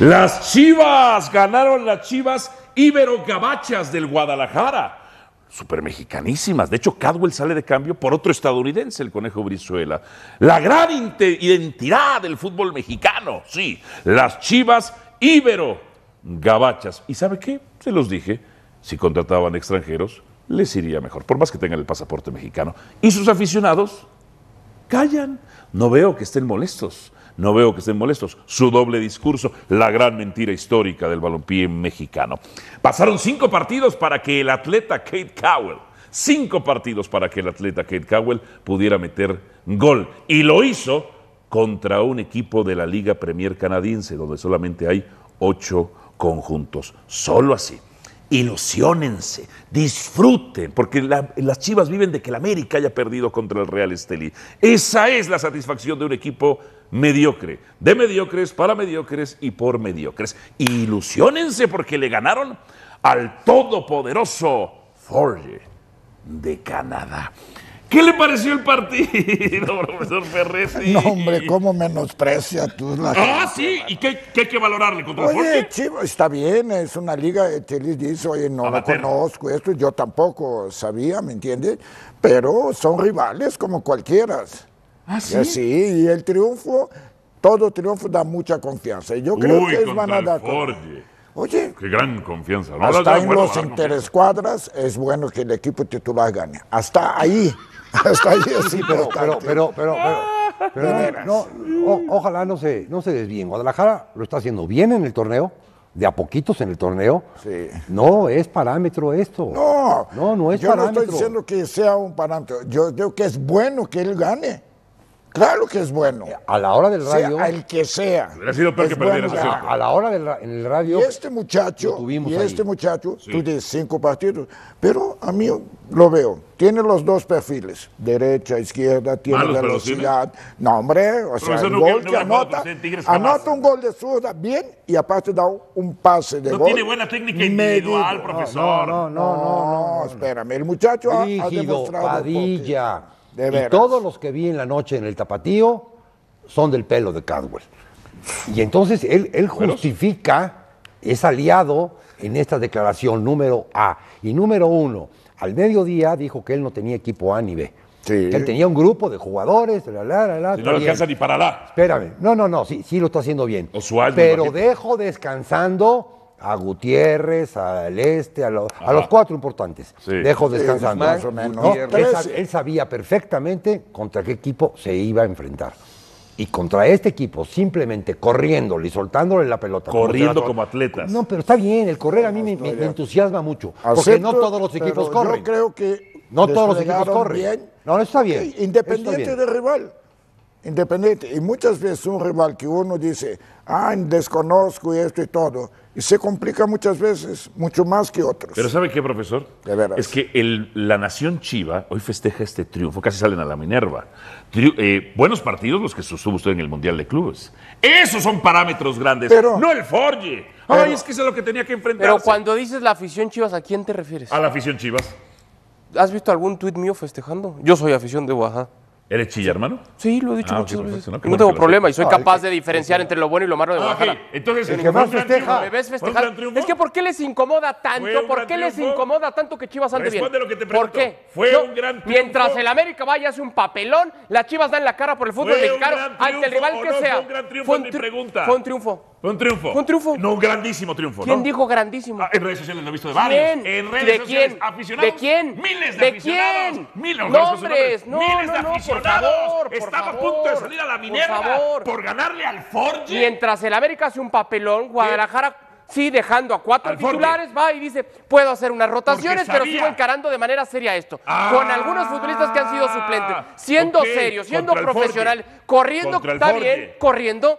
Las Chivas ganaron las Chivas Ibero-Gabachas del Guadalajara. Super mexicanísimas. De hecho, Cadwell sale de cambio por otro estadounidense, el Conejo Brizuela. La gran identidad del fútbol mexicano. Sí, las Chivas Ibero-Gabachas. ¿Y sabe qué? Se los dije. Si contrataban extranjeros, les iría mejor, por más que tengan el pasaporte mexicano. Y sus aficionados callan. No veo que estén molestos no veo que estén molestos. Su doble discurso, la gran mentira histórica del balompié mexicano. Pasaron cinco partidos para que el atleta Kate Cowell, cinco partidos para que el atleta Kate Cowell pudiera meter gol. Y lo hizo contra un equipo de la Liga Premier Canadiense, donde solamente hay ocho conjuntos. Solo así ilusionense, disfruten, porque las Chivas viven de que el América haya perdido contra el Real Estelí. Esa es la satisfacción de un equipo mediocre, de mediocres para mediocres y por mediocres. Ilusionense porque le ganaron al todopoderoso Forge de Canadá. ¿Qué le pareció el partido, profesor Ferretti? No, hombre, cómo menosprecia tú la Ah, sí, ¿y qué, hay que valorarle contra oye, Jorge? Chivo, está bien, es una liga, Chelis dice, oye, no lo conozco, esto yo tampoco sabía, ¿me entiendes? Pero son rivales como cualquiera. Ah, eh, sí. Y, sí, y el triunfo, todo triunfo da mucha confianza. Y yo creo que es van a dar. Oye. Qué gran confianza. ¿no? Hasta en los interescuadras es bueno que el equipo titular gane. Hasta ahí. Hasta allí sí, pero, pero, pero, pero, pero ah. no, ojalá no se, no se desvíen. Guadalajara lo está haciendo bien en el torneo, de a poquitos en el torneo. Sí. No es parámetro esto. No, no, no es parámetro. Yo no estoy diciendo que sea un parámetro. Yo creo que es bueno que él gane. Claro que es bueno. Eh, a la hora del radio. Sea el que sea. Hubiera sido peor que perder, bueno, a, a, la hora del en el radio. Y este muchacho, y este muchacho, tú tienes cinco partidos, pero a mí lo veo. Tiene los dos perfiles, derecha, izquierda, tiene velocidad. No, hombre, o sea, el gol que anota, anota un gol de zurda bien y aparte da un pase de gol. No tiene buena técnica individual, profesor. No, no, no, no, espérame. El muchacho ha, ha, demostrado. Padilla. Y todos los que vi en la noche en el tapatío son del pelo de Cadwell. Y entonces él, justifica, es aliado en esta declaración número A. Y número uno, al mediodía dijo que él no tenía equipo A ni B. Que él tenía un grupo de jugadores, la, si no le ni para la. Espérame, no, no, no, sí, sí lo está haciendo bien. Pero dejo descansando a Gutiérrez, al este, a, los a los cuatro importantes. lejos Dejo descansando. él, sabía perfectamente contra qué equipo se iba a enfrentar. Y contra este equipo, simplemente corriéndole y soltándole la pelota. Corriendo como, atletas. No, pero está bien, el correr a mí me, entusiasma mucho. porque no todos los equipos corren. Yo creo que. No todos los equipos corren. No, está bien. Independiente de rival. Independiente. Y muchas veces un rival que uno dice, ah, desconozco y esto y todo, y se complica muchas veces, mucho más que otros. Pero ¿sabe qué, profesor? De Es que la nación chiva hoy festeja este triunfo, casi salen a la Minerva. Eh, buenos partidos los que sostuvo usted en el Mundial de Clubes. Esos son parámetros grandes, no el Forge. Ay, es que eso es lo que tenía que enfrentar. Pero cuando dices la afición chivas, ¿a quién te refieres? A la afición chivas. ¿Has visto algún tuit mío festejando? Yo soy afición de Oaxaca. ¿Eres chilla, hermano? Sí, lo he dicho ah, muchas veces. No, tengo problema y soy capaz de diferenciar entre lo bueno y lo malo de Guadalajara. Entonces, el que más festeja. ves festejar? Es que ¿por qué les incomoda tanto? ¿Por qué les incomoda tanto que Chivas ande bien? Lo que te ¿Por qué? Fue un gran triunfo. Mientras el América vaya hace un papelón, las Chivas dan la cara por el fútbol mexicano ante el rival que sea. Fue un gran triunfo, mi pregunta. Fue un triunfo un triunfo. un triunfo. No, un grandísimo triunfo. ¿Quién dijo grandísimo? Ah, en redes sociales lo he visto de varios. ¿Quién? En redes ¿De sociales, quién? aficionados. ¿De quién? Miles de, aficionados. ¿De quién? Miles, Nombres, miles de aficionados. Por favor, Estaba a punto de salir a la minera por, por ganarle al Forge. Mientras el América hace un papelón, Guadalajara sí, dejando a cuatro titulares, va y dice, puedo hacer unas rotaciones, pero sigo encarando de manera seria esto. con ah, algunos futbolistas que han sido suplentes, siendo serios, siendo profesionales, corriendo, está bien, corriendo,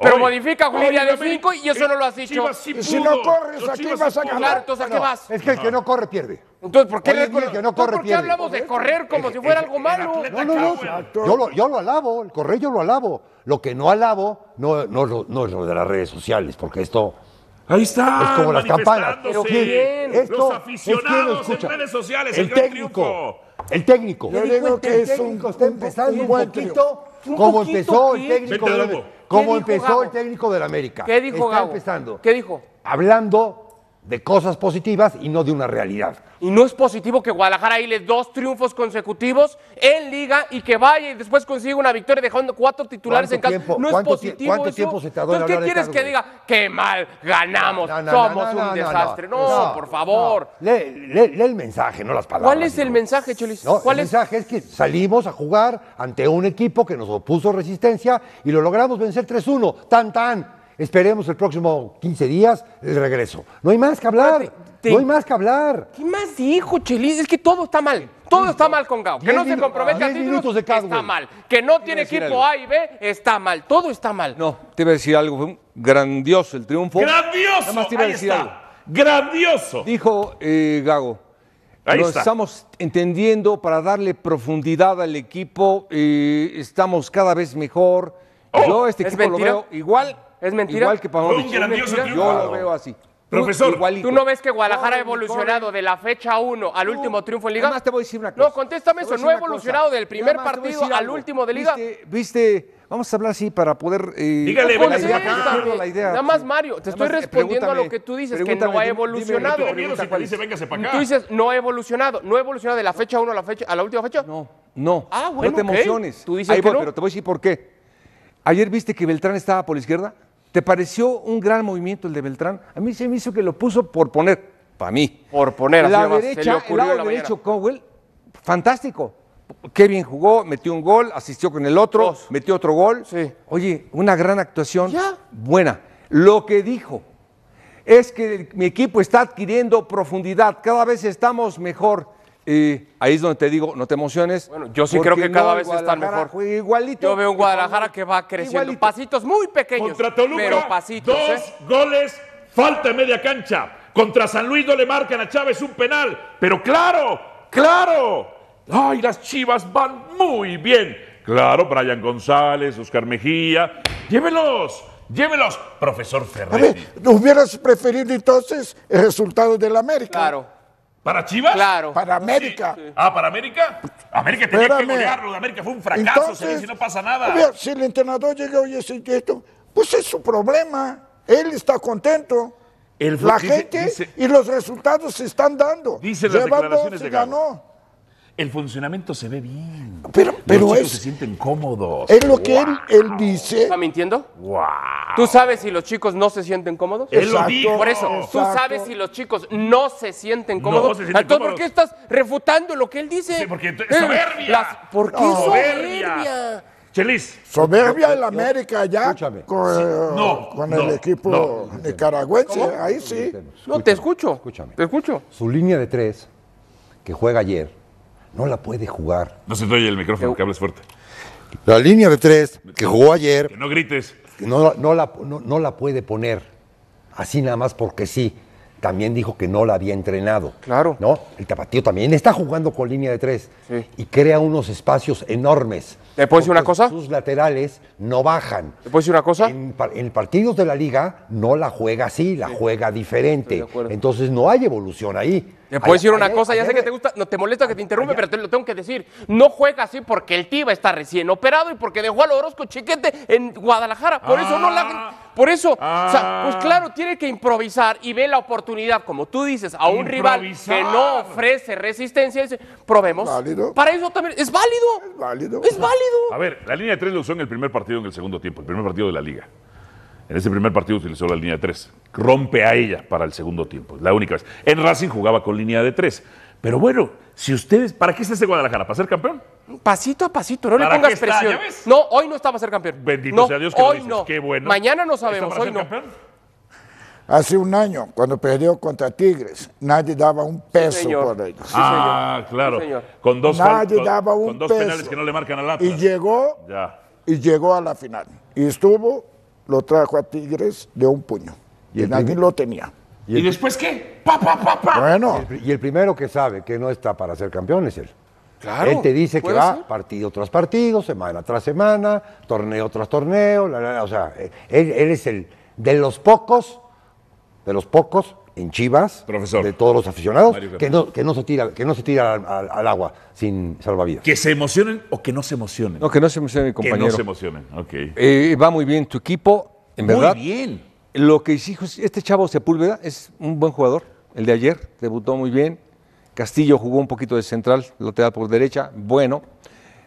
pero modifica un de cinco y eso eh, no lo has dicho. si no corres, aquí vas a ganar. entonces, qué vas? Es que el que no corre pierde. Entonces, ¿por qué, hablamos de correr como si fuera algo malo? No, no, no. Yo lo, alabo, el correr yo lo alabo. Lo que no alabo no, no, no es lo de las redes sociales, porque esto Ahí está. Es como las campanas. los aficionados en redes sociales. El, técnico. Triunfo. El técnico. Yo digo que es un, está empezando un poquito. Un como poquito, empezó el técnico de la, como empezó el técnico del América. ¿Qué dijo está empezando. ¿Qué dijo? Hablando de cosas positivas y no de una realidad. Y no es positivo que Guadalajara hile dos triunfos consecutivos en liga y que vaya y después consiga una victoria dejando cuatro titulares en casa. no es positivo. ¿Cuánto tiempo se te ¿qué quieres que diga? Qué mal, ganamos, somos un desastre. No, por favor. Lee, lee, el mensaje, no las palabras. ¿Cuál es el mensaje, Cholis? el mensaje es que salimos a jugar ante un equipo que nos opuso resistencia y lo logramos vencer 3-1. Tan, tan. Esperemos el próximo 15 días el regreso. No hay más que hablar. No hay más que hablar. ¿Qué más dijo, Chelis? Es que todo está mal. Todo está mal con Gago. Que no se comprometa a de está mal. Que no tiene equipo A y B está mal. Todo está mal. No, te iba a decir algo. Fue grandioso el triunfo. ¡Grandioso! Nada te decir algo. ¡Grandioso! Dijo eh, Gago. Ahí lo estamos entendiendo para darle profundidad al equipo. Eh, estamos cada vez mejor. Oh, Yo este equipo lo veo igual ¿Es mentira? Igual que Pavlovich. Yo lo veo así. Profesor, ¿tú no ves que Guadalajara ha evolucionado de la fecha 1 al último triunfo en Liga? más te voy a decir una cosa. No, contéstame eso. No ha evolucionado del primer partido al último de Liga. ¿Viste, vamos a hablar así para poder. Eh, Dígale, vengase la, idea, Nada más, Mario, te estoy eh, respondiendo a lo que tú dices, que no ha evolucionado. tú, dice, para acá. tú dices, no ha evolucionado. ¿No ha evolucionado de la fecha 1 a la, a la última fecha? No, no. Ah, güey. No te emociones. Tú dices pero te voy a decir por qué. Ayer viste que Beltrán estaba por la izquierda. ¿Te pareció un gran movimiento el de Beltrán? A mí se me hizo que lo puso por poner, para mí. Por poner. La derecha, el lado derecho, Cowell, fantástico. Qué bien jugó, metió un gol, asistió con el otro, metió otro gol. Sí. Oye, una gran actuación, ¿Ya? buena. Lo que dijo es que mi equipo está adquiriendo profundidad, cada vez estamos mejor. Y ahí es donde te digo, no te emociones. Bueno, yo sí creo que cada vez están mejor. Igualito. Yo veo un Guadalajara que va creciendo. Pasitos muy pequeños. Contra Toluca, pasitos, dos ¿eh? goles, falta en media cancha. Contra San Luis no le marcan a Chávez un penal. Pero claro, claro. Ay, las chivas van muy bien. Claro, Brian González, Oscar Mejía. Llévelos. Llévelos, profesor Ferrer. A ¿hubieras preferido entonces el resultado del América? Claro. ¿Para Chivas? Claro. Para América. Ah, para América. América tenía que golearlo. América fue un fracaso. Entonces, dice, no pasa nada. si el entrenador llega hoy es esto, pues es su problema. Él está contento. la gente y los resultados se están dando. Dice las declaraciones de ganó. El funcionamiento se ve bien. Pero, pero Los chicos se sienten cómodos. Es lo que él, dice. ¿Está mintiendo? ¿Tú sabes si los chicos no se sienten cómodos? Él lo dijo. Por eso, tú sabes si los chicos no se sienten cómodos. Ah, ¿por qué estás refutando lo que él dice? Sí, porque es eh, soberbia. ¿Por qué soberbia? Chelis. Soberbia en América ya. Escúchame. Con, no, eh, con el equipo nicaragüense. Ahí sí. No, te escucho. Escúchame. Te escucho. Su línea de tres, que juega ayer no la puede jugar. No se oye el micrófono, que hables fuerte. La línea de tres que jugó ayer. Que no grites. No, la, no, la, puede poner así nada más porque sí. También dijo que no la había entrenado. Claro. ¿No? El tapatío también está jugando con línea de tres y crea unos espacios enormes. ¿Te puedo decir una cosa? Sus laterales no bajan. ¿Te puedo decir una cosa? En, partidos de la liga no la juega así, la juega diferente. Entonces no hay evolución ahí. Te puedo decir una cosa, ya sé que te gusta, no te molesta que te interrumpe, pero te lo tengo que decir. No juega así porque el Tiva está recién operado y porque dejó al Orozco Chiquete en Guadalajara. Por eso no la. Ah. Por eso, o sea, ah. pues claro, tiene que improvisar y ve la oportunidad, como tú dices, a un rival que no ofrece resistencia. Dice, probemos. Válido. Para eso también. Es válido. Es válido. Es válido. A ver, la línea de tres lo usó en el primer partido en el segundo tiempo, el primer partido de la liga. En ese primer partido utilizó la línea de tres. Rompe a ella para el segundo tiempo. La única vez. En Racing jugaba con línea de tres. Pero bueno, si ustedes. ¿Para qué está ese Guadalajara? ¿Para ser campeón? Pasito a pasito, no le pongas presión. No, hoy no estaba a ser campeón. Bendito sea Dios que hoy no. Qué bueno. Mañana no sabemos, hoy no. Campeón? Hace un año, cuando perdió contra Tigres, nadie daba un peso por ellos. Sí, ah, claro. Con dos, nadie daba un peso. con dos penales que no le marcan al Atlas. Y llegó, ya. y llegó a la final. Y estuvo lo trajo a Tigres de un puño. Y nadie lo tenía. ¿Y, después qué? papá pa, bueno. Y el, primero que sabe que no está para ser campeón es él. Claro, Él te dice que va partido tras partido, semana tras semana, torneo tras torneo, o sea, eh, él, él, es el de los pocos, de los pocos en Chivas, Profesor. de todos los aficionados, que no, se tira, que no se tira al, agua sin salvavidas. Que se emocionen o que no se emocionen. No, que no se emocionen, compañero. Que no se emocionen, ok. Eh, va muy bien tu equipo, en muy verdad. Muy bien. Lo que hizo este chavo Sepúlveda es un buen jugador, el de ayer, debutó muy bien. Castillo jugó un poquito de central, lateral por derecha, bueno.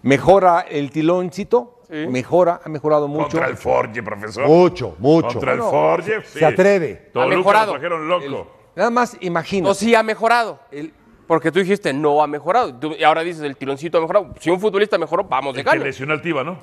Mejora el tiloncito, Mejora, ha mejorado mucho. Contra el Forge, profesor. Mucho, mucho. Contra el Forge, Se atreve. Todo ha mejorado. Lo loco. nada más imagino. O sí ha mejorado. El, porque tú dijiste, no ha mejorado. y ahora dices, el tironcito ha mejorado. Si un futbolista mejoró, vamos de cara. Que lesionó al ¿no?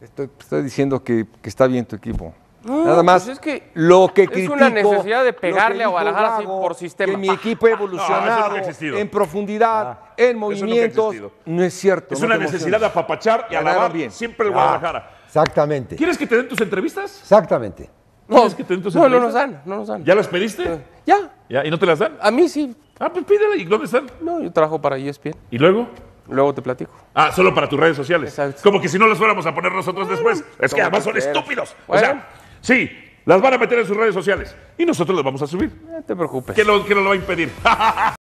Estoy, diciendo que está bien tu equipo. Nada pues más. es que lo que critico, es una necesidad de pegarle a Guadalajara por sistema. Que mi equipo ha evolucionado en profundidad, ah, en movimientos. no, es cierto. Es una necesidad de apapachar y alabar bien. siempre el Guadalajara. Exactamente. ¿Quieres que te den tus entrevistas? Exactamente. No, que te den tus no, entrevistas? no nos dan, no nos dan. ¿Ya las pediste? Eh, ya. ya. ¿Y no te las dan? A mí sí. Ah, pues pídela. ¿Y dónde están? No, yo trabajo para ESPN. ¿Y luego? Luego te platico. Ah, solo para tus redes sociales. Como que si no las fuéramos a poner nosotros después. Es que además son estúpidos. O sea, Sí, las van a meter en sus redes sociales y nosotros las vamos a subir. No te preocupes. Que no, lo va a impedir.